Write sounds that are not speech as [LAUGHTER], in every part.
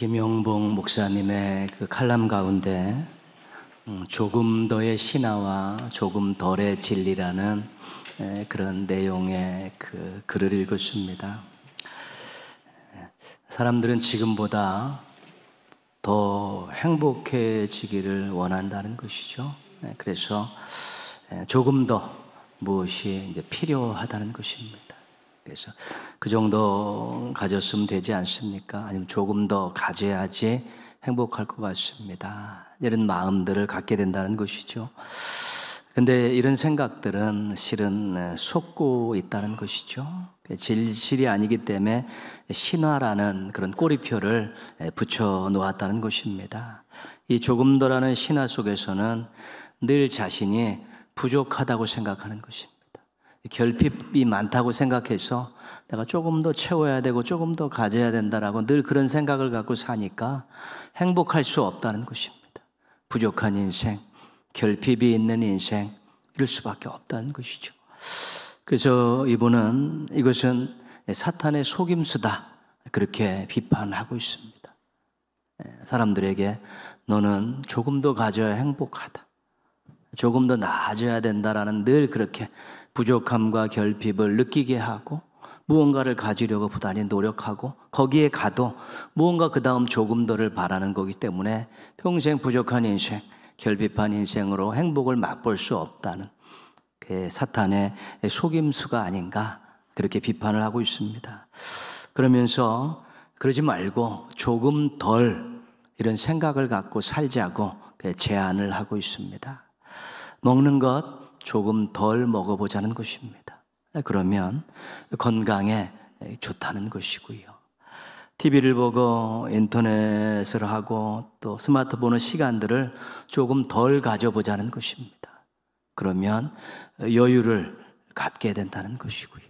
김영봉 목사님의 그 칼럼 가운데 음, 조금 더의 신화와 조금 덜의 진리라는 그런 내용의 그 글을 읽었습니다. 사람들은 지금보다 더 행복해지기를 원한다는 것이죠. 그래서 조금 더 무엇이 이제 필요하다는 것입니다. 그래서 그 정도 가졌으면 되지 않습니까? 아니면 조금 더 가져야지 행복할 것 같습니다. 이런 마음들을 갖게 된다는 것이죠. 근데 이런 생각들은 실은 속고 있다는 것이죠. 진실이 아니기 때문에 신화라는 그런 꼬리표를 붙여 놓았다는 것입니다. 이 조금 더라는 신화 속에서는 늘 자신이 부족하다고 생각하는 것입니다. 결핍이 많다고 생각해서 내가 조금 더 채워야 되고 조금 더 가져야 된다라고 늘 그런 생각을 갖고 사니까 행복할 수 없다는 것입니다. 부족한 인생, 결핍이 있는 인생, 이럴 수밖에 없다는 것이죠. 그래서 이분은 이것은 사탄의 속임수다. 그렇게 비판하고 있습니다. 예, 사람들에게 너는 조금 더 가져야 행복하다. 조금 더 나아져야 된다라는 늘 그렇게 부족함과 결핍을 느끼게 하고 무언가를 가지려고 부단히 노력하고 거기에 가도 무언가 그 다음 조금 더를 바라는 거기 때문에 평생 부족한 인생, 결핍한 인생으로 행복을 맛볼 수 없다는 그 사탄의 속임수가 아닌가 그렇게 비판을 하고 있습니다. 그러면서 그러지 말고 조금 덜 이런 생각을 갖고 살자고 그 제안을 하고 있습니다. 먹는 것, 조금 덜 먹어보자는 것입니다. 그러면 건강에 좋다는 것이고요. TV를 보고 인터넷을 하고 또 스마트폰의 시간들을 조금 덜 가져보자는 것입니다. 그러면 여유를 갖게 된다는 것이고요.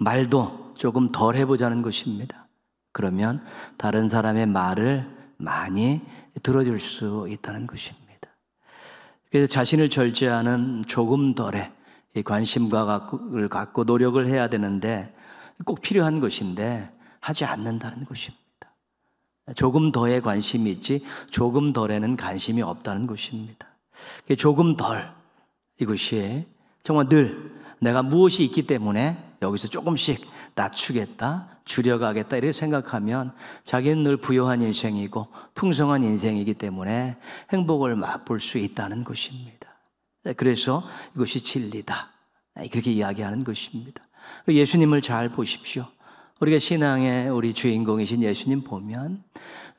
말도 조금 덜 해보자는 것입니다. 그러면 다른 사람의 말을 많이 들어줄 수 있다는 것입니다. 그래서 자신을 절제하는 조금 덜의 관심과 각을 갖고 노력을 해야 되는데 꼭 필요한 것인데 하지 않는다는 것입니다. 조금 더의 관심이 있지 조금 덜에는 관심이 없다는 것입니다. 조금 덜 이것이 정말 늘 내가 무엇이 있기 때문에 여기서 조금씩 낮추겠다, 줄여가겠다 이렇게 생각하면 자기는 늘 부여한 인생이고 풍성한 인생이기 때문에 행복을 맛볼 수 있다는 것입니다. 네, 그래서 이것이 진리다. 네, 그렇게 이야기하는 것입니다. 예수님을 잘 보십시오. 우리가 신앙의 우리 주인공이신 예수님 보면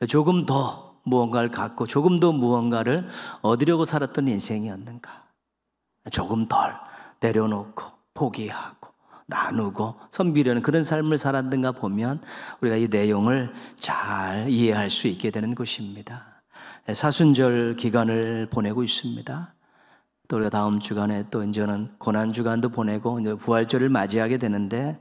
조금 더 무언가를 갖고 조금 더 무언가를 얻으려고 살았던 인생이었는가. 조금 덜 내려놓고 포기하고 나누고 선비려는 그런 삶을 살았던가 보면 우리가 이 내용을 잘 이해할 수 있게 되는 것입니다. 사순절 기간을 보내고 있습니다. 또 우리가 다음 주간에 또 이제는 고난 주간도 보내고 이제 부활절을 맞이하게 되는데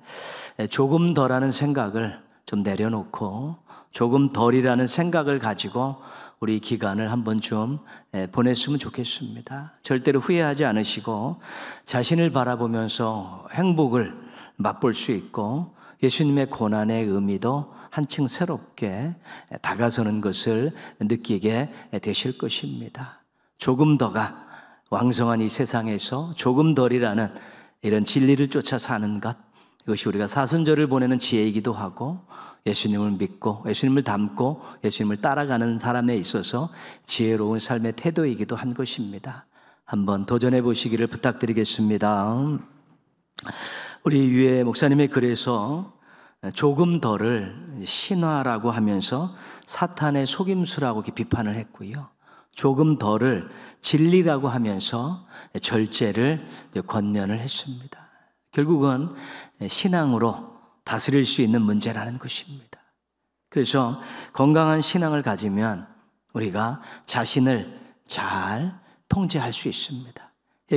조금 더라는 생각을 좀 내려놓고 조금 덜이라는 생각을 가지고 우리 기간을 한번 좀 예, 보냈으면 좋겠습니다. 절대로 후회하지 않으시고 자신을 바라보면서 행복을 맛볼 수 있고 예수님의 고난의 의미도 한층 새롭게 예, 다가서는 것을 느끼게 예, 되실 것입니다. 조금 더가 왕성한 이 세상에서 조금 덜이라는 이런 진리를 쫓아 사는 것 이것이 우리가 사순절을 보내는 지혜이기도 하고 예수님을 믿고 예수님을 닮고 예수님을 따라가는 사람에 있어서 지혜로운 삶의 태도이기도 한 것입니다. 한번 도전해 보시기를 부탁드리겠습니다. 우리 유해 목사님의 글에서 조금 덜을 신화라고 하면서 사탄의 속임수라고 비판을 했고요. 조금 덜을 진리라고 하면서 절제를 권면을 했습니다. 결국은 신앙으로 다스릴 수 있는 문제라는 것입니다. 그래서 건강한 신앙을 가지면 우리가 자신을 잘 통제할 수 있습니다.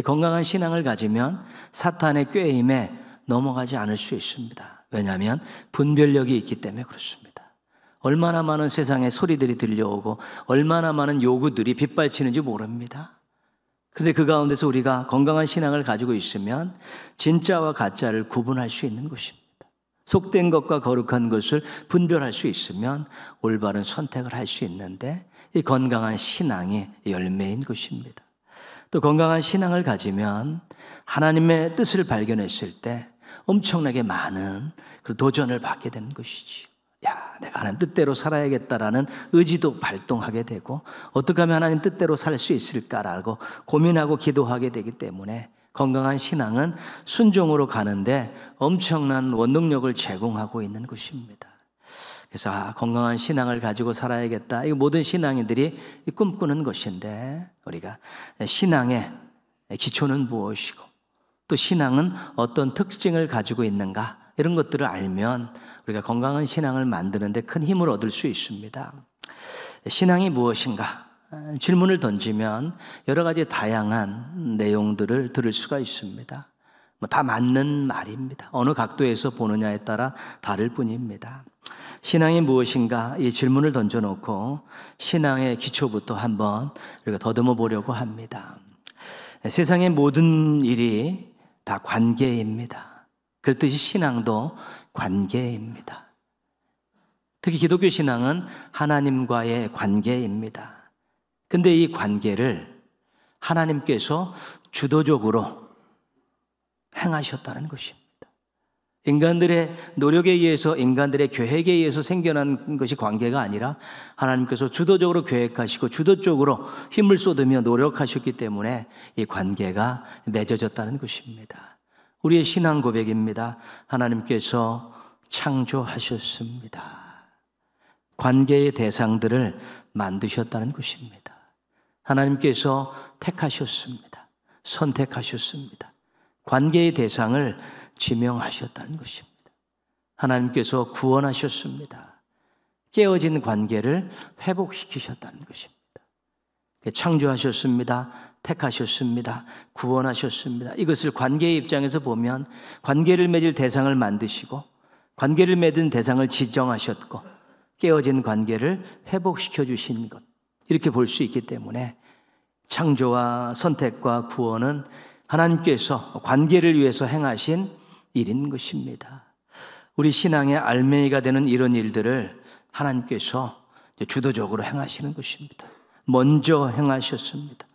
건강한 신앙을 가지면 사탄의 꾀임에 넘어가지 않을 수 있습니다. 왜냐하면 분별력이 있기 때문에 그렇습니다. 얼마나 많은 세상의 소리들이 들려오고 얼마나 많은 요구들이 빗발치는지 모릅니다. 그런데 그 가운데서 우리가 건강한 신앙을 가지고 있으면 진짜와 가짜를 구분할 수 있는 것입니다. 속된 것과 거룩한 것을 분별할 수 있으면 올바른 선택을 할 수 있는데 이 건강한 신앙이 열매인 것입니다. 또 건강한 신앙을 가지면 하나님의 뜻을 발견했을 때 엄청나게 많은 그 도전을 받게 되는 것이지. 야, 내가 하나님 뜻대로 살아야겠다라는 의지도 발동하게 되고 어떻게 하면 하나님 뜻대로 살 수 있을까라고 고민하고 기도하게 되기 때문에 건강한 신앙은 순종으로 가는데 엄청난 원동력을 제공하고 있는 것입니다. 그래서 아, 건강한 신앙을 가지고 살아야겠다. 이 모든 신앙인들이 꿈꾸는 것인데 우리가 신앙의 기초는 무엇이고 또 신앙은 어떤 특징을 가지고 있는가 이런 것들을 알면 우리가 건강한 신앙을 만드는데 큰 힘을 얻을 수 있습니다. 신앙이 무엇인가? 질문을 던지면 여러 가지 다양한 내용들을 들을 수가 있습니다. 뭐 다 맞는 말입니다. 어느 각도에서 보느냐에 따라 다를 뿐입니다. 신앙이 무엇인가 이 질문을 던져놓고 신앙의 기초부터 한번 우리가 더듬어 보려고 합니다. 세상의 모든 일이 다 관계입니다. 그렇듯이 신앙도 관계입니다. 특히 기독교 신앙은 하나님과의 관계입니다. 근데 이 관계를 하나님께서 주도적으로 행하셨다는 것입니다. 인간들의 노력에 의해서, 인간들의 계획에 의해서 생겨난 것이 관계가 아니라 하나님께서 주도적으로 계획하시고 주도적으로 힘을 쏟으며 노력하셨기 때문에 이 관계가 맺어졌다는 것입니다. 우리의 신앙 고백입니다. 하나님께서 창조하셨습니다. 관계의 대상들을 만드셨다는 것입니다. 하나님께서 택하셨습니다. 선택하셨습니다. 관계의 대상을 지명하셨다는 것입니다. 하나님께서 구원하셨습니다. 깨어진 관계를 회복시키셨다는 것입니다. 창조하셨습니다. 택하셨습니다. 구원하셨습니다. 이것을 관계의 입장에서 보면 관계를 맺을 대상을 만드시고 관계를 맺은 대상을 지정하셨고 깨어진 관계를 회복시켜 주신 것. 이렇게 볼 수 있기 때문에 창조와 선택과 구원은 하나님께서 관계를 위해서 행하신 일인 것입니다. 우리 신앙의 알맹이가 되는 이런 일들을 하나님께서 주도적으로 행하시는 것입니다. 먼저 행하셨습니다.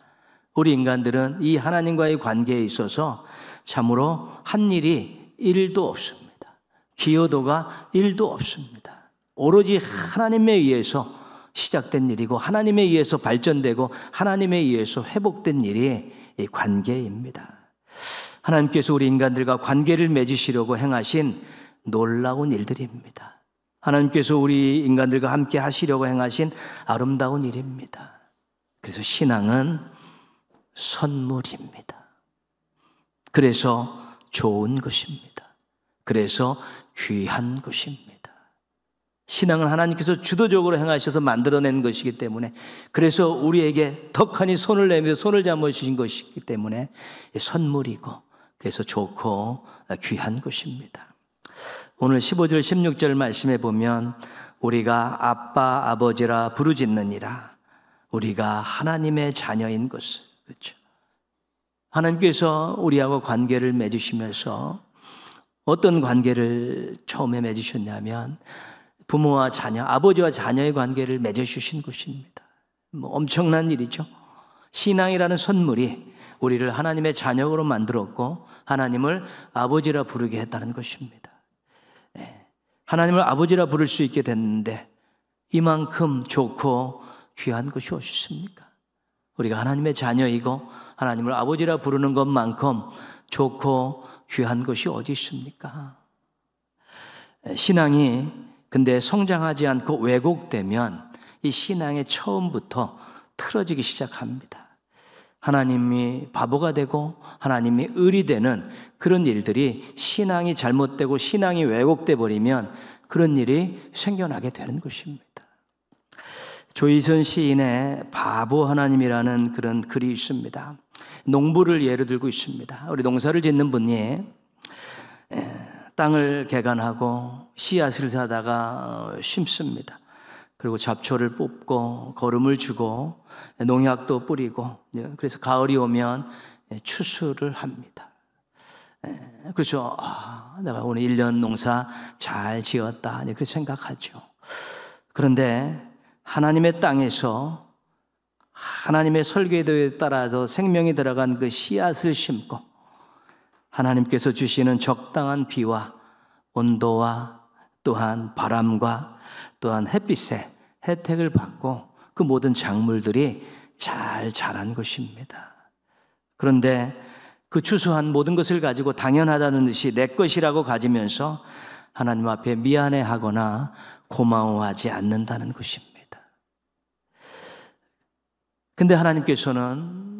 우리 인간들은 이 하나님과의 관계에 있어서 참으로 한 일이 1도 없습니다. 기여도가 1도 없습니다. 오로지 하나님에 의해서 시작된 일이고 하나님에 의해서 발전되고 하나님에 의해서 회복된 일이 이 관계입니다. 하나님께서 우리 인간들과 관계를 맺으시려고 행하신 놀라운 일들입니다. 하나님께서 우리 인간들과 함께 하시려고 행하신 아름다운 일입니다. 그래서 신앙은 선물입니다. 그래서 좋은 것입니다. 그래서 귀한 것입니다. 신앙은 하나님께서 주도적으로 행하셔서 만들어낸 것이기 때문에 그래서 우리에게 덕하니 손을 내밀어 손을 잡으신 것이기 때문에 선물이고 그래서 좋고 귀한 것입니다. 오늘 15절 16절 말씀해 보면 우리가 아빠 아버지라 부르짖느니라 우리가 하나님의 자녀인 것을 그렇죠. 하나님께서 우리하고 관계를 맺으시면서 어떤 관계를 처음에 맺으셨냐면 부모와 자녀, 아버지와 자녀의 관계를 맺어주신 것입니다. 뭐 엄청난 일이죠. 신앙이라는 선물이 우리를 하나님의 자녀로 만들었고 하나님을 아버지라 부르게 했다는 것입니다. 예, 하나님을 아버지라 부를 수 있게 됐는데 이만큼 좋고 귀한 것이 어습니까 우리가 하나님의 자녀이고 하나님을 아버지라 부르는 것만큼 좋고 귀한 것이 어디 있습니까? 예, 신앙이 근데 성장하지 않고 왜곡되면 이 신앙의 처음부터 틀어지기 시작합니다. 하나님이 바보가 되고 하나님이 을이 되는 그런 일들이 신앙이 잘못되고 신앙이 왜곡돼 버리면 그런 일이 생겨나게 되는 것입니다. 조이선 시인의 바보 하나님이라는 그런 글이 있습니다. 농부를 예를 들고 있습니다. 우리 농사를 짓는 분이 땅을 개간하고 씨앗을 사다가 어, 심습니다. 그리고 잡초를 뽑고 거름을 주고 농약도 뿌리고 예, 그래서 가을이 오면 예, 추수를 합니다. 예, 그렇죠. 아, 내가 오늘 1년 농사 잘 지었다. 그렇게 생각하죠. 그런데 하나님의 땅에서 하나님의 설계도에 따라서 생명이 들어간 그 씨앗을 심고 하나님께서 주시는 적당한 비와 온도와 또한 바람과 또한 햇빛의 혜택을 받고 그 모든 작물들이 잘 자란 것입니다. 그런데 그 추수한 모든 것을 가지고 당연하다는 듯이 내 것이라고 가지면서 하나님 앞에 미안해 하거나 고마워하지 않는다는 것입니다. 근데 하나님께서는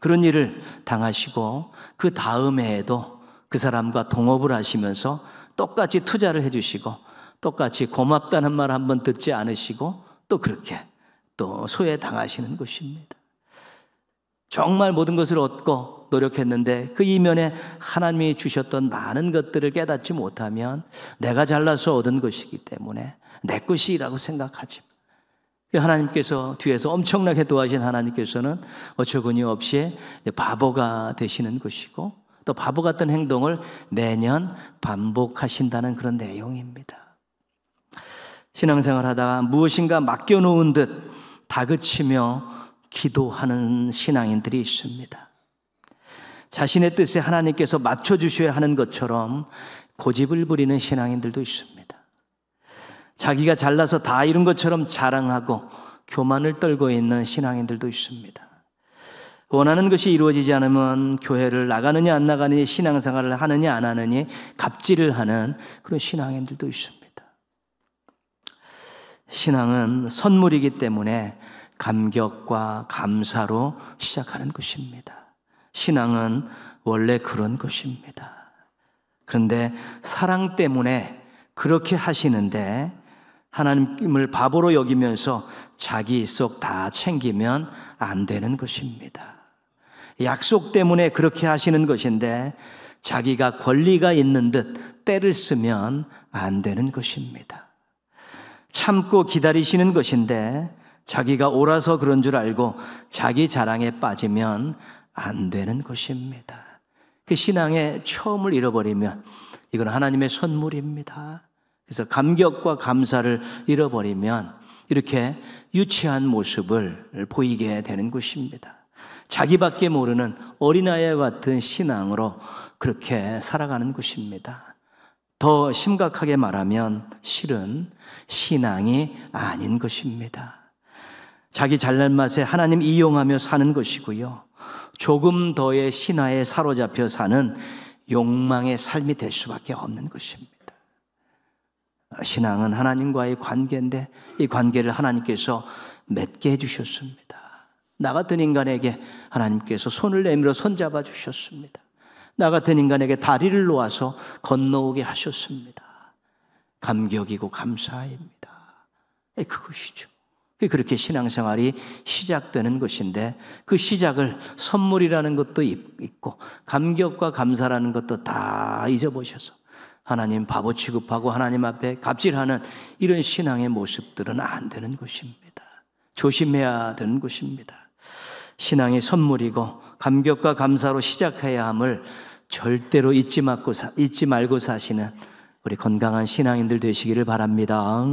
그런 일을 당하시고 그 다음 해에도 그 사람과 동업을 하시면서 똑같이 투자를 해주시고 똑같이 고맙다는 말 한 번 듣지 않으시고 또 그렇게 또 소외당하시는 것입니다. 정말 모든 것을 얻고 노력했는데 그 이면에 하나님이 주셨던 많은 것들을 깨닫지 못하면 내가 잘나서 얻은 것이기 때문에 내 것이라고 생각하지 그 하나님께서 뒤에서 엄청나게 도와신 하나님께서는 어처구니 없이 바보가 되시는 것이고 또 바보 같은 행동을 매년 반복하신다는 그런 내용입니다. 신앙생활 하다가 무엇인가 맡겨놓은 듯 다그치며 기도하는 신앙인들이 있습니다. 자신의 뜻에 하나님께서 맞춰주셔야 하는 것처럼 고집을 부리는 신앙인들도 있습니다. 자기가 잘나서 다이런 것처럼 자랑하고 교만을 떨고 있는 신앙인들도 있습니다. 원하는 것이 이루어지지 않으면 교회를 나가느냐 안 나가느냐 신앙생활을 하느냐 안 하느냐 갑질을 하는 그런 신앙인들도 있습니다. 신앙은 선물이기 때문에 감격과 감사로 시작하는 것입니다. 신앙은 원래 그런 것입니다. 그런데 사랑 때문에 그렇게 하시는데 하나님을 바보로 여기면서 자기 속 다 챙기면 안 되는 것입니다. 약속 때문에 그렇게 하시는 것인데 자기가 권리가 있는 듯 때를 쓰면 안 되는 것입니다. 참고 기다리시는 것인데 자기가 옳아서 그런 줄 알고 자기 자랑에 빠지면 안 되는 것입니다. 그 신앙의 처음을 잃어버리면 이건 하나님의 선물입니다. 그래서 감격과 감사를 잃어버리면 이렇게 유치한 모습을 보이게 되는 것입니다. 자기밖에 모르는 어린아이와 같은 신앙으로 그렇게 살아가는 것입니다. 더 심각하게 말하면 실은 신앙이 아닌 것입니다. 자기 잘난 맛에 하나님 이용하며 사는 것이고요. 조금 더의 신화에 사로잡혀 사는 욕망의 삶이 될 수밖에 없는 것입니다. 아, 신앙은 하나님과의 관계인데 이 관계를 하나님께서 맺게 해주셨습니다. 나 같은 인간에게 하나님께서 손을 내밀어 손잡아 주셨습니다. 나 같은 인간에게 다리를 놓아서 건너오게 하셨습니다. 감격이고 감사입니다. 예, 그것이죠. 그렇게 신앙생활이 시작되는 것인데 그 시작을 선물이라는 것도 있고 감격과 감사라는 것도 다 잊어보셔서 하나님 바보 취급하고 하나님 앞에 갑질하는 이런 신앙의 모습들은 안 되는 것입니다. 조심해야 되는 것입니다. 신앙의 선물이고 감격과 감사로 시작해야 함을 절대로 잊지, 말고 사, 잊지 말고 사시는 우리 건강한 신앙인들 되시기를 바랍니다.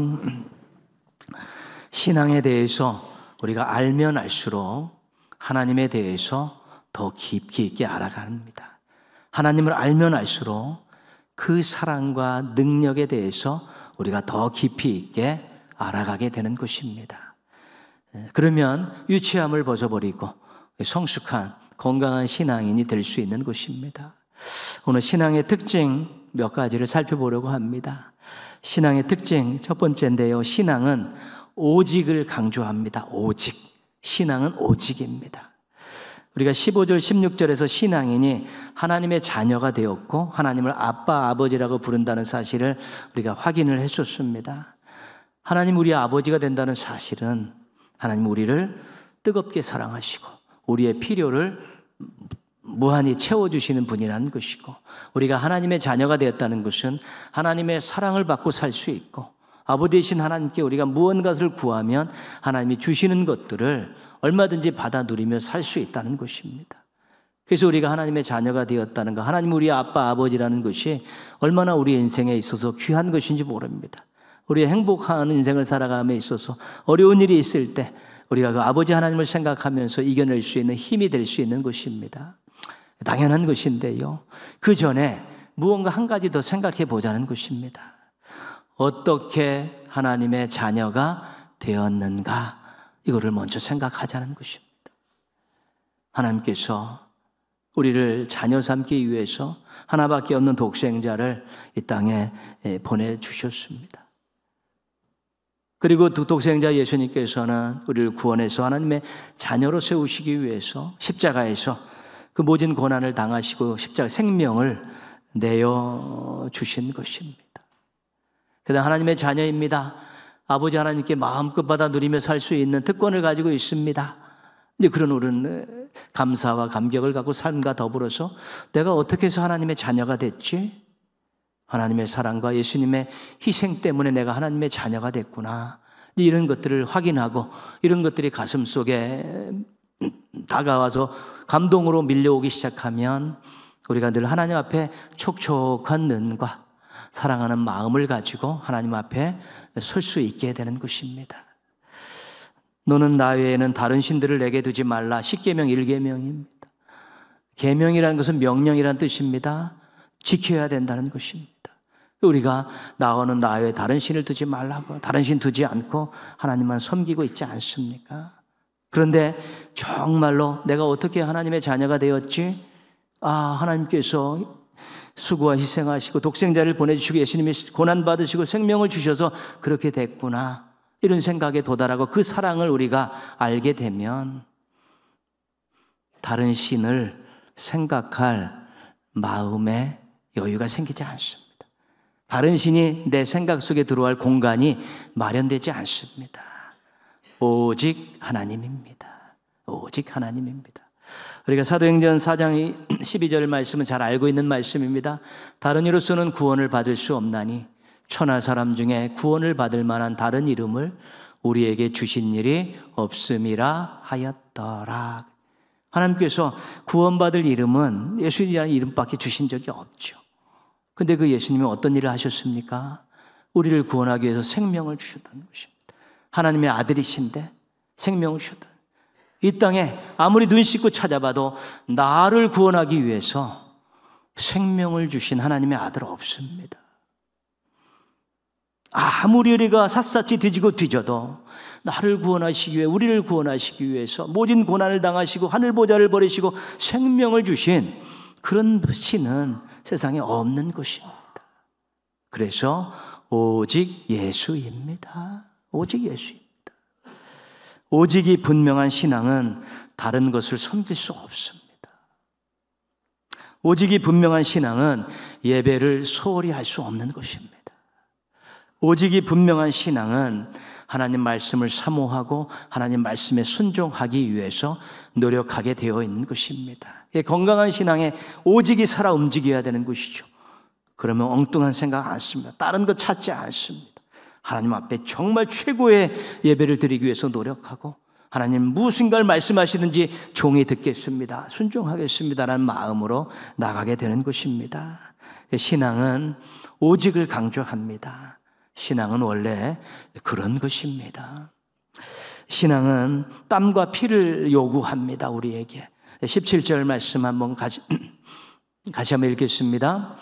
신앙에 대해서 우리가 알면 알수록 하나님에 대해서 더 깊이 있게 알아갑니다. 하나님을 알면 알수록 그 사랑과 능력에 대해서 우리가 더 깊이 있게 알아가게 되는 것입니다. 예, 그러면 유치함을 벗어버리고 성숙한 건강한 신앙인이 될 수 있는 것입니다. 오늘 신앙의 특징 몇 가지를 살펴보려고 합니다. 신앙의 특징 첫 번째인데요. 신앙은 오직을 강조합니다. 오직. 신앙은 오직입니다. 우리가 15절, 16절에서 신앙인이 하나님의 자녀가 되었고 하나님을 아빠, 아버지라고 부른다는 사실을 우리가 확인을 했었습니다. 하나님 우리 아버지가 된다는 사실은 하나님 우리를 뜨겁게 사랑하시고 우리의 필요를 무한히 채워주시는 분이라는 것이고 우리가 하나님의 자녀가 되었다는 것은 하나님의 사랑을 받고 살 수 있고 아버지이신 하나님께 우리가 무언가를 구하면 하나님이 주시는 것들을 얼마든지 받아 누리며 살 수 있다는 것입니다. 그래서 우리가 하나님의 자녀가 되었다는 것, 하나님 우리 아빠, 아버지라는 것이 얼마나 우리 인생에 있어서 귀한 것인지 모릅니다. 우리의 행복한 인생을 살아감에 있어서 어려운 일이 있을 때 우리가 그 아버지 하나님을 생각하면서 이겨낼 수 있는 힘이 될 수 있는 것입니다. 당연한 것인데요. 그 전에 무언가 한 가지 더 생각해 보자는 것입니다. 어떻게 하나님의 자녀가 되었는가? 이거를 먼저 생각하자는 것입니다. 하나님께서 우리를 자녀 삼기 위해서 하나밖에 없는 독생자를 이 땅에 보내주셨습니다. 그리고 독생자 예수님께서는 우리를 구원해서 하나님의 자녀로 세우시기 위해서 십자가에서 그 모진 고난을 당하시고 십자가 생명을 내어 주신 것입니다. 그다 하나님의 자녀입니다. 아버지 하나님께 마음껏 받아 누리며 살 수 있는 특권을 가지고 있습니다. 근데 그런 우리는 감사와 감격을 갖고 삶과 더불어서 내가 어떻게 해서 하나님의 자녀가 됐지? 하나님의 사랑과 예수님의 희생 때문에 내가 하나님의 자녀가 됐구나. 이런 것들을 확인하고 이런 것들이 가슴 속에 다가와서 감동으로 밀려오기 시작하면 우리가 늘 하나님 앞에 촉촉한 눈과 사랑하는 마음을 가지고 하나님 앞에 설 수 있게 되는 것입니다. 너는 나 외에는 다른 신들을 내게 두지 말라. 10계명 1계명입니다. 계명이라는 것은 명령이란 뜻입니다. 지켜야 된다는 것입니다. 우리가 나오는 나 외에 다른 신을 두지 말라고 다른 신 두지 않고 하나님만 섬기고 있지 않습니까? 그런데 정말로 내가 어떻게 하나님의 자녀가 되었지? 아, 하나님께서 수고와 희생하시고 독생자를 보내주시고 예수님이 고난받으시고 생명을 주셔서 그렇게 됐구나. 이런 생각에 도달하고 그 사랑을 우리가 알게 되면 다른 신을 생각할 마음의 여유가 생기지 않습니다. 다른 신이 내 생각 속에 들어갈 공간이 마련되지 않습니다. 오직 하나님입니다. 오직 하나님입니다. 우리가 사도행전 4장 12절 [CLEARS THROAT] 말씀은 잘 알고 있는 말씀입니다. 다른 이로서는 구원을 받을 수 없나니 천하 사람 중에 구원을 받을 만한 다른 이름을 우리에게 주신 일이 없음이라 하였더라. 하나님께서 구원받을 이름은 예수님이라는 이름밖에 주신 적이 없죠. 근데 그 예수님이 어떤 일을 하셨습니까? 우리를 구원하기 위해서 생명을 주셨다는 것입니다. 하나님의 아들이신데 생명을 주셨다. 이 땅에 아무리 눈 씻고 찾아봐도 나를 구원하기 위해서 생명을 주신 하나님의 아들 없습니다. 아무리 우리가 샅샅이 뒤지고 뒤져도 나를 구원하시기 위해 우리를 구원하시기 위해서 모진 고난을 당하시고 하늘 보좌를 버리시고 생명을 주신 그런 신은 세상에 없는 것입니다. 그래서 오직 예수입니다. 오직 예수. 오직이 분명한 신앙은 다른 것을 섬길 수 없습니다. 오직이 분명한 신앙은 예배를 소홀히 할 수 없는 것입니다. 오직이 분명한 신앙은 하나님 말씀을 사모하고 하나님 말씀에 순종하기 위해서 노력하게 되어 있는 것입니다. 예, 건강한 신앙에 오직이 살아 움직여야 되는 것이죠. 그러면 엉뚱한 생각 안 씁니다. 다른 것 찾지 않습니다. 하나님 앞에 정말 최고의 예배를 드리기 위해서 노력하고 하나님 무슨걸말씀하시는지 종이 듣겠습니다. 순종하겠습니다라는 마음으로 나가게 되는 것입니다. 그 신앙은 오직을 강조합니다. 신앙은 원래 그런 것입니다. 신앙은 땀과 피를 요구합니다. 우리에게. 17절 말씀 한번 같이, [CLEARS THROAT] 같이 한번 읽겠습니다.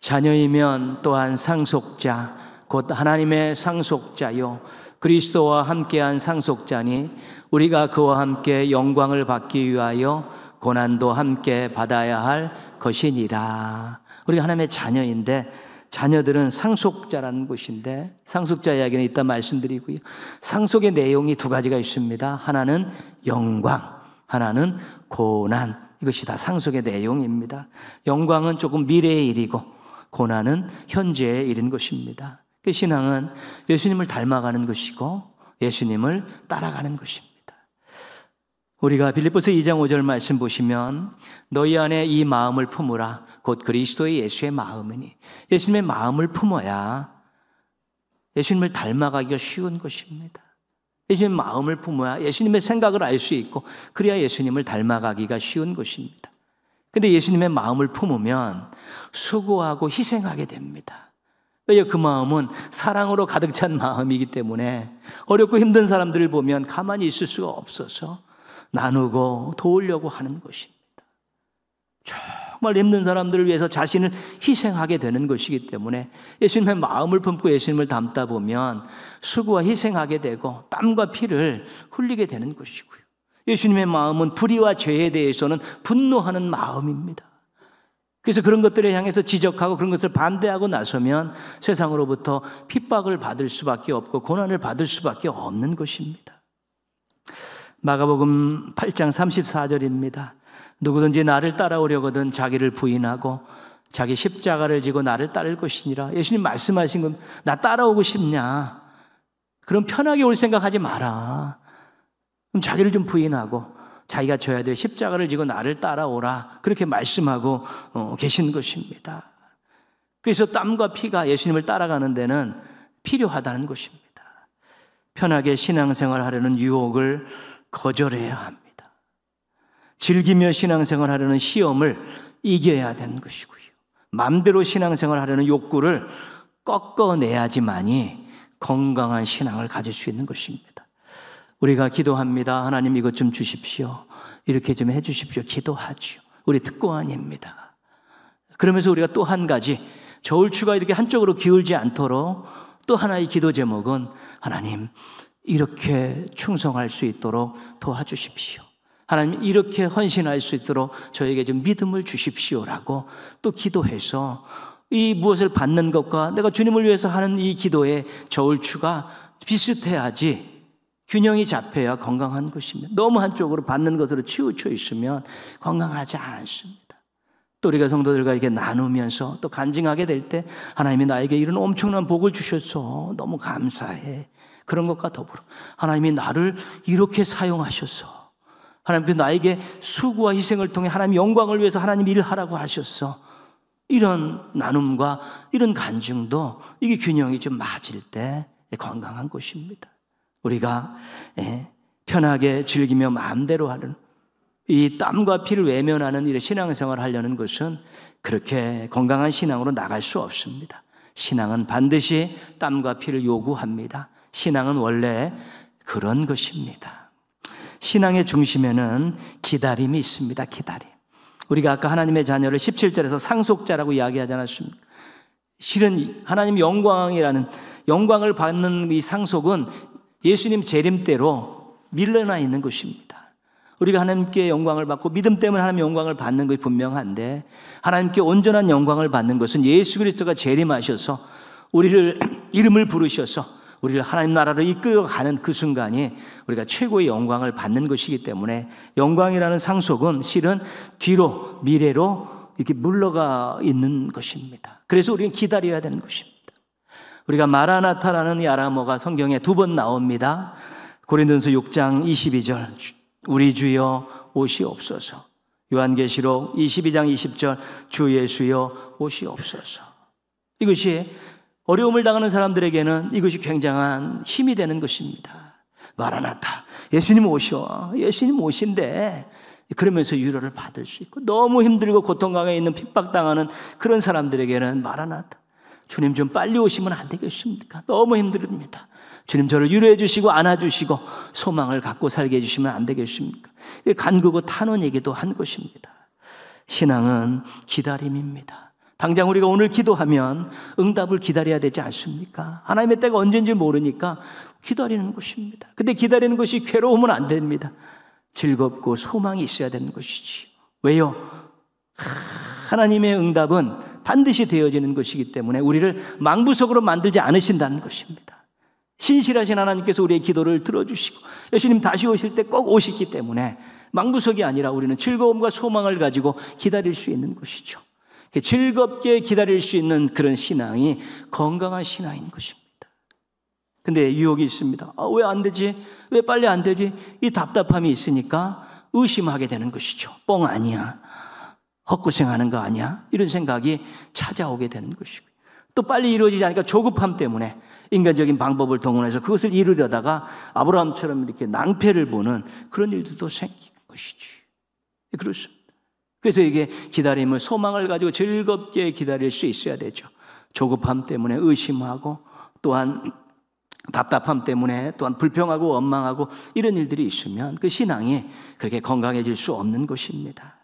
자녀이면 또한 상속자, 곧 하나님의 상속자요 그리스도와 함께한 상속자니 우리가 그와 함께 영광을 받기 위하여 고난도 함께 받아야 할 것이니라. 우리 하나님의 자녀인데 자녀들은 상속자라는 곳인데 상속자 이야기는 이따 말씀드리고요. 상속의 내용이 두 가지가 있습니다. 하나는 영광, 하나는 고난. 이것이 다 상속의 내용입니다. 영광은 조금 미래의 일이고 고난은 현재의 일인 것입니다. 그 신앙은 예수님을 닮아가는 것이고 예수님을 따라가는 것입니다. 우리가 빌립보서 2장 5절 말씀 보시면 너희 안에 이 마음을 품으라 곧 그리스도의 예수의 마음이니 예수님의 마음을 품어야 예수님을 닮아가기가 쉬운 것입니다. 예수님의 마음을 품어야 예수님의 생각을 알 수 있고 그래야 예수님을 닮아가기가 쉬운 것입니다. 근데 예수님의 마음을 품으면 수고하고 희생하게 됩니다. 왜요? 그 마음은 사랑으로 가득 찬 마음이기 때문에 어렵고 힘든 사람들을 보면 가만히 있을 수가 없어서 나누고 도우려고 하는 것입니다. 정말 힘든 사람들을 위해서 자신을 희생하게 되는 것이기 때문에 예수님의 마음을 품고 예수님을 닮다 보면 수고와 희생하게 되고 땀과 피를 흘리게 되는 것이고요. 예수님의 마음은 불의와 죄에 대해서는 분노하는 마음입니다. 그래서 그런 것들을 향해서 지적하고 그런 것을 반대하고 나서면 세상으로부터 핍박을 받을 수밖에 없고 고난을 받을 수밖에 없는 것입니다. 마가복음 8장 34절입니다. 누구든지 나를 따라오려거든 자기를 부인하고 자기 십자가를 지고 나를 따를 것이니라. 예수님 말씀하신 건 나 따라오고 싶냐? 그럼 편하게 올 생각하지 마라. 그럼 자기를 좀 부인하고 자기가 져야 될 십자가를 지고 나를 따라오라. 그렇게 말씀하고 어, 계신 것입니다. 그래서 땀과 피가 예수님을 따라가는 데는 필요하다는 것입니다. 편하게 신앙생활 하려는 유혹을 거절해야 합니다. 즐기며 신앙생활 하려는 시험을 이겨야 되는 것이고요. 맘대로 신앙생활 하려는 욕구를 꺾어내야지만이 건강한 신앙을 가질 수 있는 것입니다. 우리가 기도합니다. 하나님 이것 좀 주십시오. 이렇게 좀 해주십시오. 기도하죠. 우리 특권입니다. 그러면서 우리가 또 한 가지 저울추가 이렇게 한쪽으로 기울지 않도록 또 하나의 기도 제목은 하나님 이렇게 충성할 수 있도록 도와주십시오. 하나님 이렇게 헌신할 수 있도록 저에게 좀 믿음을 주십시오라고 또 기도해서 이 무엇을 받는 것과 내가 주님을 위해서 하는 이 기도의 저울추가 비슷해야지 균형이 잡혀야 건강한 것입니다. 너무 한쪽으로 받는 것으로 치우쳐 있으면 건강하지 않습니다. 또 우리가 성도들과 이렇게 나누면서 또 간증하게 될 때 하나님이 나에게 이런 엄청난 복을 주셔서 너무 감사해. 그런 것과 더불어 하나님이 나를 이렇게 사용하셔서 하나님께서 나에게 수고와 희생을 통해 하나님 영광을 위해서 하나님 일 하라고 하셨어. 이런 나눔과 이런 간증도 이게 균형이 좀 맞을 때 건강한 것입니다. 우리가 예, 편하게 즐기며 마음대로 하는 이 땀과 피를 외면하는 일 신앙생활을 하려는 것은 그렇게 건강한 신앙으로 나갈 수 없습니다. 신앙은 반드시 땀과 피를 요구합니다. 신앙은 원래 그런 것입니다. 신앙의 중심에는 기다림이 있습니다. 기다림. 우리가 아까 하나님의 자녀를 17절에서 상속자라고 이야기하지 않았습니까? 실은 하나님 영광이라는 영광을 받는 이 상속은 예수님 재림대로 밀려나 있는 것입니다. 우리가 하나님께 영광을 받고 믿음 때문에 하나님 영광을 받는 것이 분명한데 하나님께 온전한 영광을 받는 것은 예수 그리스도가 재림하셔서 우리를 [CLEARS THROAT] 이름을 부르셔서 우리를 하나님 나라로 이끌어가는 그 순간이 우리가 최고의 영광을 받는 것이기 때문에 영광이라는 상속은 실은 뒤로 미래로 이렇게 물러가 있는 것입니다. 그래서 우리는 기다려야 되는 것입니다. 우리가 마라나타라는 이 아람어가 성경에 두 번 나옵니다. 고린도서 6장 22절 우리 주여 오시옵소서. 요한계시록 22장 20절 주 예수여 오시옵소서. 이것이 어려움을 당하는 사람들에게는 이것이 굉장한 힘이 되는 것입니다. 마라나타. 예수님 오셔. 예수님 오신데 그러면서 유료를 받을 수 있고 너무 힘들고 고통강에 있는 핍박당하는 그런 사람들에게는 마라나타. 주님 좀 빨리 오시면 안 되겠습니까? 너무 힘듭니다. 주님 저를 위로해 주시고 안아주시고 소망을 갖고 살게 해주시면 안 되겠습니까? 간구고 탄원이기도 한 것입니다. 신앙은 기다림입니다. 당장 우리가 오늘 기도하면 응답을 기다려야 되지 않습니까? 하나님의 때가 언제인지 모르니까 기다리는 것입니다. 근데 기다리는 것이 괴로우면 안 됩니다. 즐겁고 소망이 있어야 되는 것이지 왜요? 하나님의 응답은 반드시 되어지는 것이기 때문에 우리를 망부석으로 만들지 않으신다는 것입니다. 신실하신 하나님께서 우리의 기도를 들어주시고 예수님 다시 오실 때 꼭 오시기 때문에 망부석이 아니라 우리는 즐거움과 소망을 가지고 기다릴 수 있는 것이죠. 그 즐겁게 기다릴 수 있는 그런 신앙이 건강한 신앙인 것입니다. 근데 유혹이 있습니다. 아, 왜 안 되지? 왜 빨리 안 되지? 이 답답함이 있으니까 의심하게 되는 것이죠. 뻥 아니야. 헛고생하는 거 아니야? 이런 생각이 찾아오게 되는 것이고 또 빨리 이루어지지 않으니까 조급함 때문에 인간적인 방법을 동원해서 그것을 이루려다가 아브라함처럼 이렇게 낭패를 보는 그런 일들도 생긴 것이지. 예, 그렇습니다. 그래서 이게 기다림을 소망을 가지고 즐겁게 기다릴 수 있어야 되죠. 조급함 때문에 의심하고 또한 답답함 때문에 또한 불평하고 원망하고 이런 일들이 있으면 그 신앙이 그렇게 건강해질 수 없는 것입니다.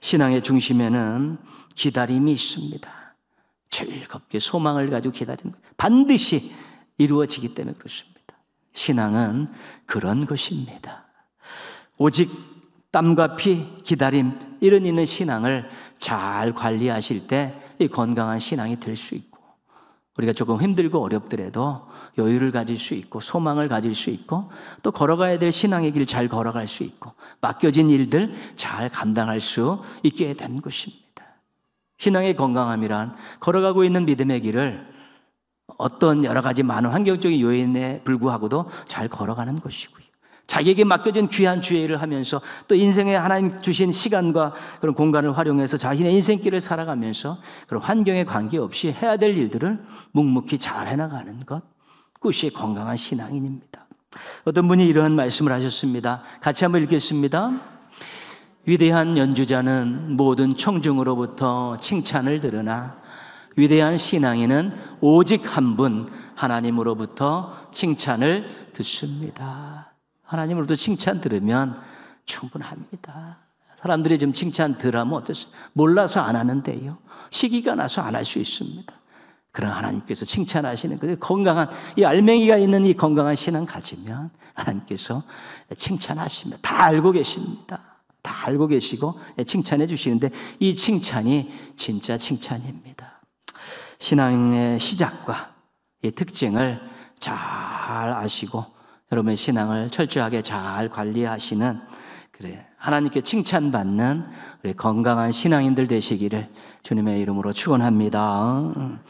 신앙의 중심에는 기다림이 있습니다. 즐겁게 소망을 가지고 기다리는 거 반드시 이루어지기 때문에 그렇습니다. 신앙은 그런 것입니다. 오직 땀과 피, 기다림, 이런 있는 신앙을 잘 관리하실 때 이 건강한 신앙이 될 수 있고, 우리가 조금 힘들고 어렵더라도 여유를 가질 수 있고 소망을 가질 수 있고 또 걸어가야 될 신앙의 길 잘 걸어갈 수 있고 맡겨진 일들 잘 감당할 수 있게 되는 것입니다. 신앙의 건강함이란 걸어가고 있는 믿음의 길을 어떤 여러 가지 많은 환경적인 요인에 불구하고도 잘 걸어가는 것이고 자기에게 맡겨진 귀한 주의를 하면서 또 인생에 하나님 주신 시간과 그런 공간을 활용해서 자신의 인생길을 살아가면서 그런 환경에 관계없이 해야 될 일들을 묵묵히 잘 해나가는 것. 그것이 건강한 신앙인입니다. 어떤 분이 이러한 말씀을 하셨습니다. 같이 한번 읽겠습니다. 위대한 연주자는 모든 청중으로부터 칭찬을 들으나 위대한 신앙인은 오직 한 분 하나님으로부터 칭찬을 듣습니다. 하나님으로부터 칭찬 들으면 충분합니다. 사람들이 지 칭찬 덜 하면 어땠어요? 몰라서 안 하는데요. 시기가 나서 안 할 수 있습니다. 그런 하나님께서 칭찬하시는 그 건강한 이 알맹이가 있는 이 건강한 신앙 가지면 하나님께서 칭찬하시면 다 알고 계십니다. 다 알고 계시고 칭찬해 주시는데 이 칭찬이 진짜 칭찬입니다. 신앙의 시작과 이 특징을 잘 아시고 여러분의 신앙을 철저하게 잘 관리하시는 그래 하나님께 칭찬받는 우리 건강한 신앙인들 되시기를 주님의 이름으로 축원합니다.